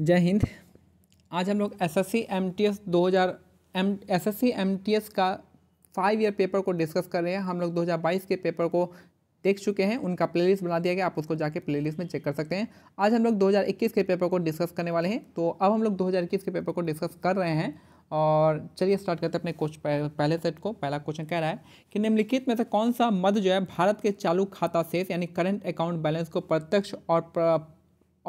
जय हिंद आज हम लोग S S C M T S दो हज़ार M S S C M T S का फाइव ईयर पेपर को डिस्कस कर रहे हैं हम लोग 2022 के पेपर को देख चुके हैं उनका प्लेलिस्ट बना दिया गया आप उसको जाके प्लेलिस्ट में चेक कर सकते हैं आज हम लोग 2021 के पेपर को डिस्कस करने वाले हैं तो अब हम लोग 2021 के पेपर को डिस्कस कर रहे हैं और चलिए स्टार्ट करते हैं अपने कुछ पहले सेट को पहला क्वेश्चन कह रहा है कि निम्नलिखित में से कौन सा मद जो है भारत के चालू खाता शेष यानी करंट अकाउंट बैलेंस को प्रत्यक्ष और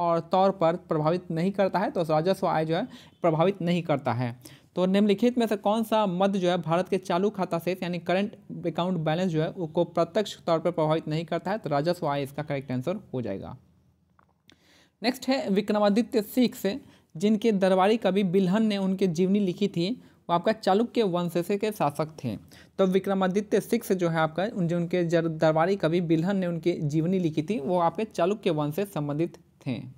और तौर पर प्रभावित नहीं करता है तो राजस्व आय जो है प्रभावित नहीं करता है तो निम्नलिखित में से कौन सा मद जो है भारत के चालू खाता से यानी करंट अकाउंट बैलेंस जो है उसको प्रत्यक्ष तौर पर प्रभावित नहीं करता है तो राजस्व आय इसका करेक्ट आंसर हो जाएगा नेक्स्ट है विक्रमादित्य से जिनके दरबारी कवि बिल्हन ने उनके जीवनी लिखी थी वो आपका चालुक्य वंश के शासक थे तो विक्रमादित्य सिख जो है आपका उन जो उनके दरबारी कवि बिल्हन ने उनकी जीवनी लिखी थी वो आपके चालुक्य वंश से संबंधित हैं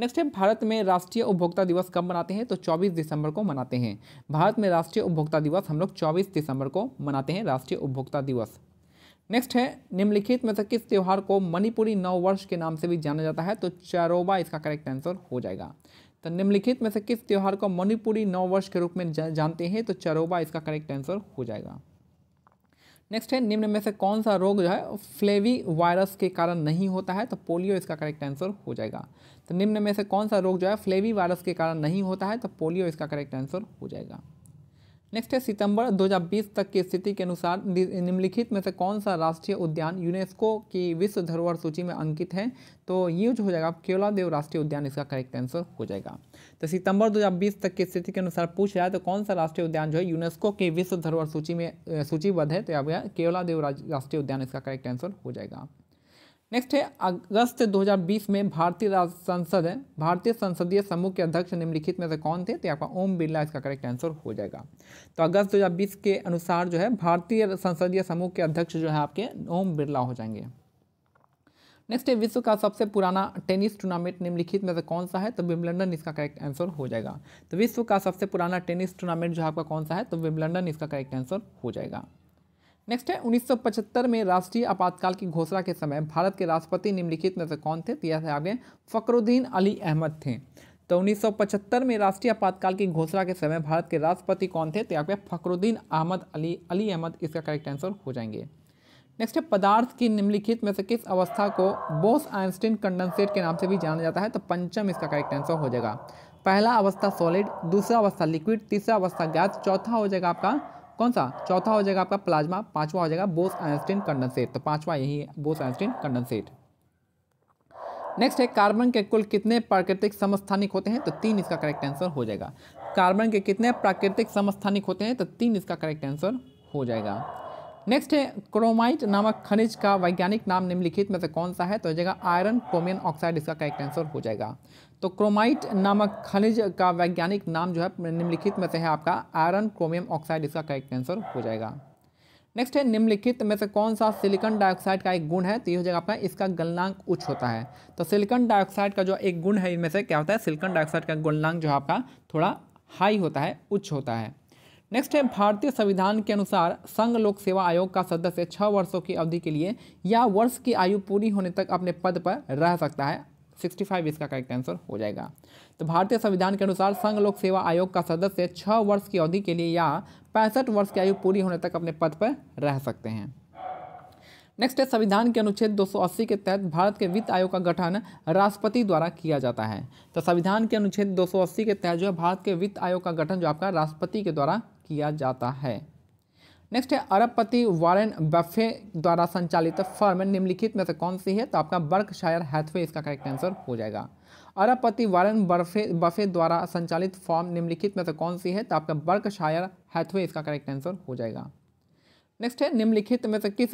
नेक्स्ट है भारत में राष्ट्रीय उपभोक्ता दिवस कब मनाते हैं तो 24 दिसंबर को मनाते हैं भारत में राष्ट्रीय उपभोक्ता दिवस हम लोग 24 दिसंबर को मनाते हैं राष्ट्रीय उपभोक्ता दिवस नेक्स्ट है निम्नलिखित में से किस त्यौहार को मणिपुरी नववर्ष के नाम से भी जाना जाता है तो चारोबा इसका करेक्ट आंसर हो जाएगा तो निम्नलिखित में से किस त्यौहार को मणिपुरी नववर्ष के रूप में जानते हैं तो चरोबा इसका करेक्ट आंसर हो जाएगा नेक्स्ट है निम्न में से कौन सा रोग जो है फ्लेवी वायरस के कारण नहीं होता है तो पोलियो इसका करेक्ट आंसर हो जाएगा तो निम्न में से कौन सा रोग जो है फ्लेवी वायरस के कारण नहीं होता है तो पोलियो इसका करेक्ट आंसर हो जाएगा नेक्स्ट है सितंबर 2020 तक की स्थिति के अनुसार निम्नलिखित में से कौन सा राष्ट्रीय उद्यान यूनेस्को की विश्व धरोहर सूची में अंकित है तो ये जो हो जाएगा केवला देव राष्ट्रीय उद्यान इसका करेक्ट आंसर हो जाएगा तो सितंबर 2020 तक की स्थिति के अनुसार पूछ रहा है तो कौन सा राष्ट्रीय उद्यान जो है यूनेस्को की विश्व धरोहर सूची में सूचीबद्ध है तो यह केवला देव राष्ट्रीय उद्यान इसका करेक्ट आंसर हो जाएगा नेक्स्ट है अगस्त 2020 में भारतीय संसद है भारतीय संसदीय समूह के अध्यक्ष निम्नलिखित में से कौन थे तो आपका ओम बिरला इसका करेक्ट आंसर हो जाएगा तो अगस्त 2020 के अनुसार जो है भारतीय संसदीय समूह के अध्यक्ष जो है आपके ओम बिरला हो जाएंगे नेक्स्ट है विश्व का सबसे पुराना टेनिस टूर्नामेंट निम्नलिखित में से कौन सा है तो विम्बलडन इसका करेक्ट आंसर हो जाएगा तो विश्व का सबसे पुराना टेनिस टूर्नामेंट जो है आपका कौन सा है तो विम्बलडन इसका करेक्ट आंसर हो जाएगा नेक्स्ट है 1975 में राष्ट्रीय आपातकाल की घोषणा के समय भारत के राष्ट्रपति निम्नलिखित में से कौन थे तो यह थे फ़करुद्दीन अली अहमद थे तो 1975 में राष्ट्रीय आपातकाल की घोषणा के समय भारत के राष्ट्रपति कौन थे तो यहाँ पे फकरुद्दीन अहमद अली अली अहमद इसका करेक्ट आंसर हो जाएंगे नेक्स्ट है पदार्थ की निम्नलिखित में से किस अवस्था को बोस आइंस्टीन कंडेंसेट के नाम से भी जाना जाता है तो पंचम इसका करेक्ट आंसर हो जाएगा पहला अवस्था सॉलिड दूसरा अवस्था लिक्विड तीसरा अवस्था गैस चौथा हो जाएगा आपका कौन सा चौथा हो जाएगा आपका प्लाज्मा पांचवा हो जाएगा बोस आइंस्टीन कंडेंसेट तो पांचवा यही है बोस आइंस्टीन कंडेंसेट नेक्स्ट है कार्बन के कुल कितने प्राकृतिक समस्थानिक होते हैं तो तीन इसका करेक्ट आंसर हो जाएगा कार्बन के कितने प्राकृतिक समस्थानिक होते हैं तो तीन इसका करेक्ट आंसर हो जाएगा नेक्स्ट है क्रोमाइट नामक खनिज का वैज्ञानिक नाम निम्नलिखित में से कौन सा है तो जगह आयरन क्रोमियन ऑक्साइड इसका करेक्ट आंसर हो जाएगा तो क्रोमाइट नामक खनिज का वैज्ञानिक नाम जो है निम्नलिखित में से है आपका आयरन क्रोमियम ऑक्साइड इसका करेक्ट आंसर हो जाएगा नेक्स्ट है निम्नलिखित में से कौन सा सिलिकॉन डाइऑक्साइड का एक गुण है तो ये हो जाएगा आपका इसका गलनांक उच्च होता है तो सिलिकॉन डाइऑक्साइड का जो एक गुण है इनमें से क्या होता है सिलिकॉन डाइऑक्साइड का गलनांक जो है आपका थोड़ा हाई होता है उच्च होता है नेक्स्ट है भारतीय संविधान के अनुसार संघ लोक सेवा आयोग का सदस्य छः वर्षों की अवधि के लिए या वर्ष की आयु पूरी होने तक अपने पद पर रह सकता है 65 इसका करेक्ट आंसर हो जाएगा तो भारतीय संविधान के अनुसार संघ लोक सेवा आयोग का सदस्य छः वर्ष की अवधि के लिए या पैंसठ वर्ष की आयु पूरी होने तक अपने पद पर रह सकते हैं नेक्स्ट है संविधान के अनुच्छेद 280 के तहत भारत के वित्त आयोग का गठन राष्ट्रपति द्वारा किया जाता है तो संविधान के अनुच्छेद 280 के तहत जो है भारत के वित्त आयोग का गठन जो आपका राष्ट्रपति के द्वारा किया जाता है नेक्स्ट है अरबपति वारेन बफे द्वारा संचालित फर्म निम्नलिखित में से कौन सी है तो आपका बर्कशायर हैथवे इसका करेक्ट आंसर हो जाएगा अरबपति वारेन बर्फे बफे द्वारा संचालित फॉर्म निम्नलिखित में से कौन सी है तो आपका बर्कशायर हैथवे इसका करेक्ट आंसर हो जाएगा नेक्स्ट है निम्नलिखित में से किस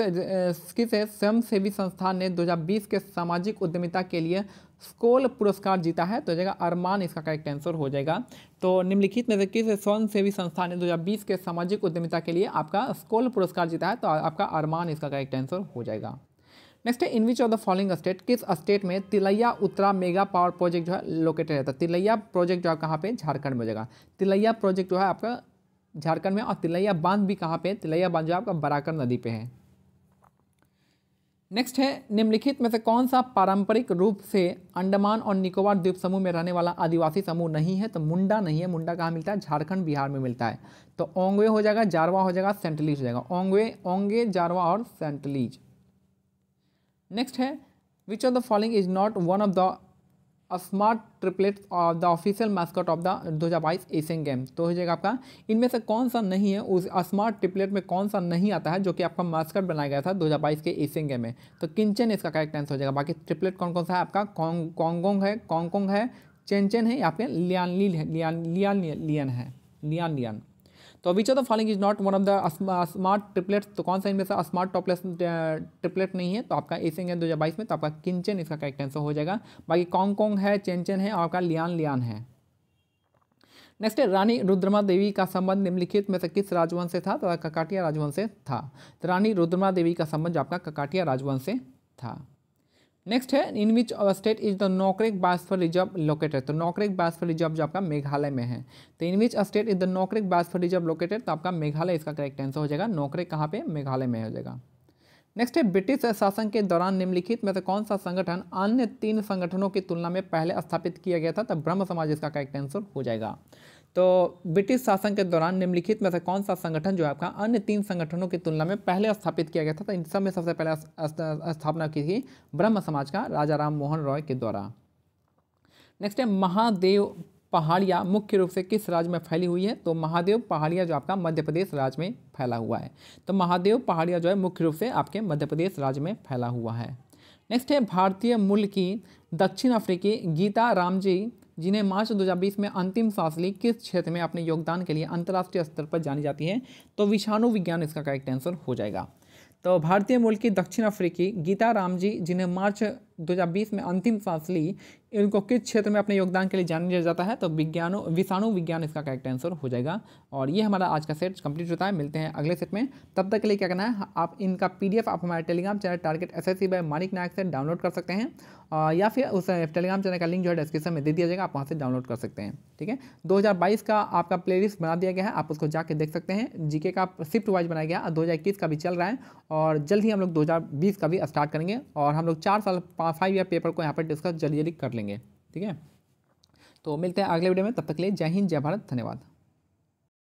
किस स्वयंसेवी संस्थान ने 2020 के सामाजिक उद्यमिता के लिए स्कोल पुरस्कार जीता है तो हो जाएगा अरमान इसका करेक्ट आंसर हो जाएगा तो निम्नलिखित में से किस स्वयंसेवी संस्थान ने 2020 के सामाजिक उद्यमिता के लिए आपका स्कोल पुरस्कार जीता है तो आपका अरमान इसका करेक्ट आंसर हो जाएगा नेक्स्ट है in which of the following state किस स्टेट में Tilaiya ultra mega power project जो है लोकेटेड है तिलैया प्रोजेक्ट जो है कहाँ पे झारखंड में हो जाएगा तिलैया प्रोजेक्ट जो है आपका झारखंड में और तिलैया बांध भी कहाँ पे है तिलैया बांध जो आपका बराकर नदी पे है नेक्स्ट है निम्नलिखित में से कौन सा पारंपरिक रूप से अंडमान और निकोबार द्वीप समूह में रहने वाला आदिवासी समूह नहीं है तो मुंडा नहीं है मुंडा कहाँ मिलता है झारखंड बिहार में मिलता है तो ओंगवे हो जाएगा जारवा हो जाएगा सेंटलीज हो जाएगा ओंगवे ओंगे जारवा और सेंटलीज नेक्स्ट है which of the following is not one of the smart triplet of the official mascot of the दो हज़ार बाईस एशियन गेम तो हो जाएगा आपका इनमें से कौन सा नहीं है उस स्मार्ट ट्रिपलेट में कौन सा नहीं आता है जो कि आपका मास्कट बनाया गया था दो हज़ार बाईस के एशियन गेम में तो किंचन इसका करेक्ट आंसर हो जाएगा बाकी ट्रिपलेट कौन कौन सा है आपका कॉन्गोंग है कॉन्गोंग है चेनचेन है या फिर लियान लियान लियान लियान है लियान लियान तो which of the is not one of the smart triplets तो कौन सा इनमें से स्मार्ट टॉपलेस ट्रिपलेट नहीं है तो आपका एशियन गेम दो हज़ार बाईस में तो आपका किंचन इसका करेक्ट आंसर हो जाएगा बाकी कॉन्ग है चेंचन है और आपका लियान लियान है नेक्स्ट है रानी रुद्रमा देवी का संबंध निम्नलिखित में से किस राजवंश से था तो ककाटिया राजवंश से था तो रानी रुद्रमा देवी का संबंध जो आपका ककाटिया राजवंश से था नेक्स्ट है in which state is the Nokrek biosphere reserve located तो नोकरेक बासफर रिजर्व जो आपका मेघालय में है तो in which state is the Nokrek biosphere reserve located तो आपका मेघालय इसका करेक्ट आंसर हो जाएगा नोकरेक कहाँ पे मेघालय में हो जाएगा नेक्स्ट है ब्रिटिश शासन के दौरान निम्नलिखित में से कौन सा संगठन अन्य तीन संगठनों की तुलना में पहले स्थापित किया गया था तब तो ब्रह्म समाज इसका करेक्ट आंसर हो जाएगा तो ब्रिटिश शासन के दौरान निम्नलिखित में से कौन सा संगठन जो है आपका अन्य तीन संगठनों की तुलना में पहले स्थापित किया गया था तो इन सब में सबसे पहले स्थापना की थी ब्रह्म समाज का राजा राम मोहन रॉय के द्वारा नेक्स्ट है महादेव पहाड़िया मुख्य रूप से किस राज्य में फैली हुई है तो महादेव पहाड़िया जो आपका मध्य प्रदेश राज्य में फैला हुआ है तो महादेव पहाड़िया जो है मुख्य रूप से आपके मध्य प्रदेश राज्य में फैला हुआ है नेक्स्ट है भारतीय मूल की दक्षिण अफ्रीकी गीता रामजी जिन्हें मार्च 2020 में अंतिम सांस ली किस क्षेत्र में अपने योगदान के लिए अंतर्राष्ट्रीय स्तर पर जानी जाती है तो विषाणु विज्ञान इसका करेक्ट आंसर हो जाएगा तो भारतीय मूल की दक्षिण अफ्रीकी गीता राम जी जिन्हें मार्च 2020 में अंतिम सांस ली इनको किस क्षेत्र में अपने योगदान के लिए जाना दिया जाता है तो विज्ञानों विषाणु विज्ञान इसका करेक्ट आंसर हो जाएगा और ये हमारा आज का सेट कंप्लीट होता है मिलते हैं अगले सेट में तब तक के लिए क्या करना है आप इनका पीडीएफ आप हमारे Telegram channel target S S by Manik Nayak से डाउनलोड कर सकते हैं या फिर उस टेलीग्राम चैनल का लिंक जो है डिस्क्रिप्शन में दे दिया जाएगा आप वहाँ से डाउनलोड कर सकते हैं ठीक है दो का आपका प्ले बना दिया गया है आप उसको जाके देख सकते हैं जीके का शिफ्ट वाइज बनाया गया दो का भी चल रहा है और जल्द ही हम लोग दो का भी स्टार्ट करेंगे और हम लोग चार साल फाइव या पेपर को यहाँ पर डिस्कस जल्दी जल्दी कर लेंगे ठीक है तो मिलते हैं अगले वीडियो में तब तक के लिए जय हिंद जय भारत धन्यवाद